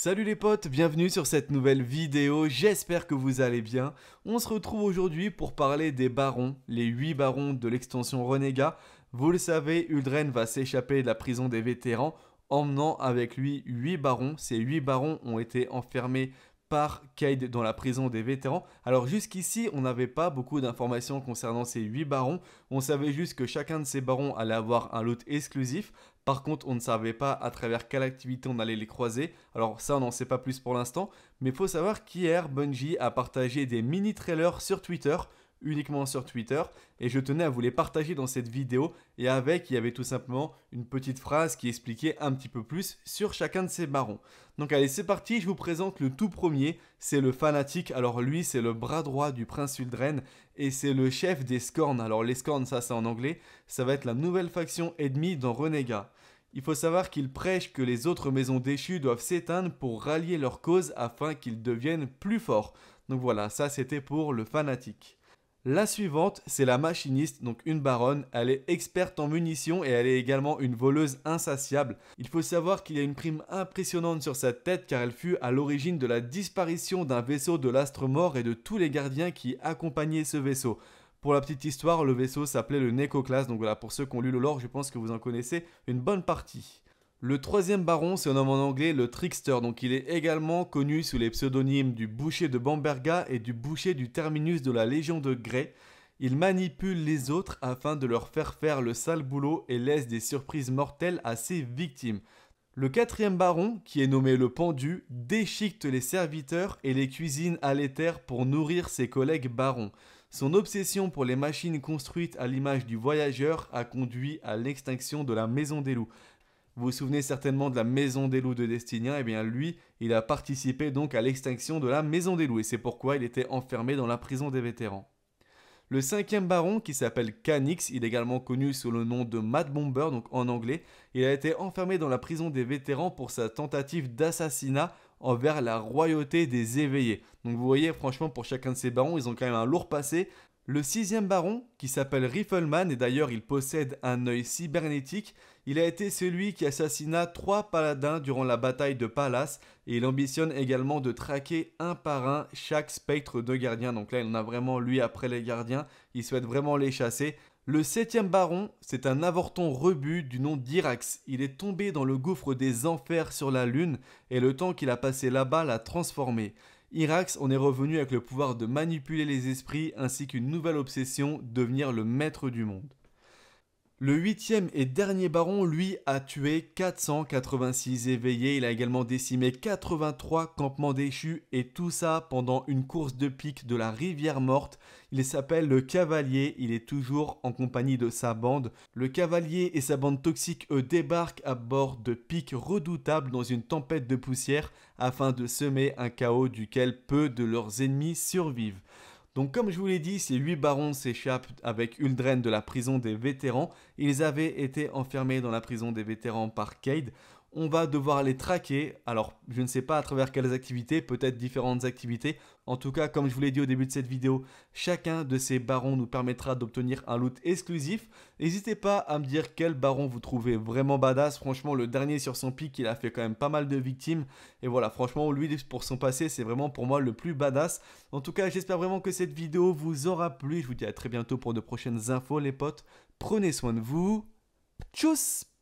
Salut les potes, bienvenue sur cette nouvelle vidéo, j'espère que vous allez bien. On se retrouve aujourd'hui pour parler des barons, les 8 barons de l'extension Renégat. Vous le savez, Uldren va s'échapper de la prison des vétérans emmenant avec lui 8 barons. Ces 8 barons ont été enfermés par Cade dans la prison des vétérans. Alors jusqu'ici, on n'avait pas beaucoup d'informations concernant ces 8 barons, on savait juste que chacun de ces barons allait avoir un loot exclusif. Par contre, on ne savait pas à travers quelle activité on allait les croiser. Alors ça, on n'en sait pas plus pour l'instant, mais il faut savoir qu'hier, Bungie a partagé des mini-trailers sur Twitter uniquement sur Twitter et je tenais à vous les partager dans cette vidéo et avec il y avait tout simplement une petite phrase qui expliquait un petit peu plus sur chacun de ces barons. Donc allez c'est parti, je vous présente le tout premier, c'est le fanatique, alors lui c'est le bras droit du prince Uldren et c'est le chef des Scorn, alors les Scorn ça c'est en anglais, ça va être la nouvelle faction ennemie dans Renega. Il faut savoir qu'il prêche que les autres maisons déchues doivent s'éteindre pour rallier leur cause afin qu'ils deviennent plus forts. Donc voilà, ça c'était pour le fanatique. La suivante, c'est la machiniste, donc une baronne. Elle est experte en munitions et elle est également une voleuse insatiable. Il faut savoir qu'il y a une prime impressionnante sur sa tête car elle fut à l'origine de la disparition d'un vaisseau de l'astre mort et de tous les gardiens qui accompagnaient ce vaisseau. Pour la petite histoire, le vaisseau s'appelait le Necoclas, donc voilà, pour ceux qui ont lu le lore, je pense que vous en connaissez une bonne partie. Le troisième baron se nomme en anglais le Trickster, donc il est également connu sous les pseudonymes du boucher de Bamberga et du boucher du terminus de la Légion de Grès. Il manipule les autres afin de leur faire faire le sale boulot et laisse des surprises mortelles à ses victimes. Le quatrième baron, qui est nommé le pendu, déchiquette les serviteurs et les cuisine à l'éther pour nourrir ses collègues barons. Son obsession pour les machines construites à l'image du voyageur a conduit à l'extinction de la Maison des Loups. Vous vous souvenez certainement de la Maison des Loups de Destinien, et eh bien lui, il a participé donc à l'extinction de la Maison des Loups, et c'est pourquoi il était enfermé dans la prison des vétérans. Le cinquième baron, qui s'appelle Canix, il est également connu sous le nom de Mad Bomber, donc en anglais, il a été enfermé dans la prison des vétérans pour sa tentative d'assassinat envers la royauté des éveillés. Donc vous voyez, franchement, pour chacun de ces barons, ils ont quand même un lourd passé, le sixième baron, qui s'appelle Riffleman, et d'ailleurs il possède un œil cybernétique, il a été celui qui assassina trois paladins durant la bataille de Pallas et il ambitionne également de traquer un par un chaque spectre de gardien. Donc là il en a vraiment lui après les gardiens, il souhaite vraiment les chasser. Le septième baron, c'est un avorton rebut du nom d'Irax. Il est tombé dans le gouffre des enfers sur la lune et le temps qu'il a passé là-bas l'a transformé. Irax en est revenu avec le pouvoir de manipuler les esprits ainsi qu'une nouvelle obsession, devenir le maître du monde. Le huitième et dernier baron, lui, a tué 486 éveillés. Il a également décimé 83 campements déchus et tout ça pendant une course de pique de la rivière morte. Il s'appelle le Cavalier. Il est toujours en compagnie de sa bande. Le Cavalier et sa bande toxique eux, débarquent à bord de piques redoutables dans une tempête de poussière afin de semer un chaos duquel peu de leurs ennemis survivent. Donc comme je vous l'ai dit, ces 8 barons s'échappent avec Uldren de la prison des vétérans. Ils avaient été enfermés dans la prison des vétérans par Cade on va devoir les traquer. Alors, je ne sais pas à travers quelles activités, peut-être différentes activités. En tout cas, comme je vous l'ai dit au début de cette vidéo, chacun de ces barons nous permettra d'obtenir un loot exclusif. N'hésitez pas à me dire quel baron vous trouvez vraiment badass. Franchement, le dernier sur son pic, il a fait quand même pas mal de victimes. Et voilà, franchement, lui, pour son passé, c'est vraiment pour moi le plus badass. En tout cas, j'espère vraiment que cette vidéo vous aura plu. Je vous dis à très bientôt pour de prochaines infos, les potes. Prenez soin de vous. Tchuss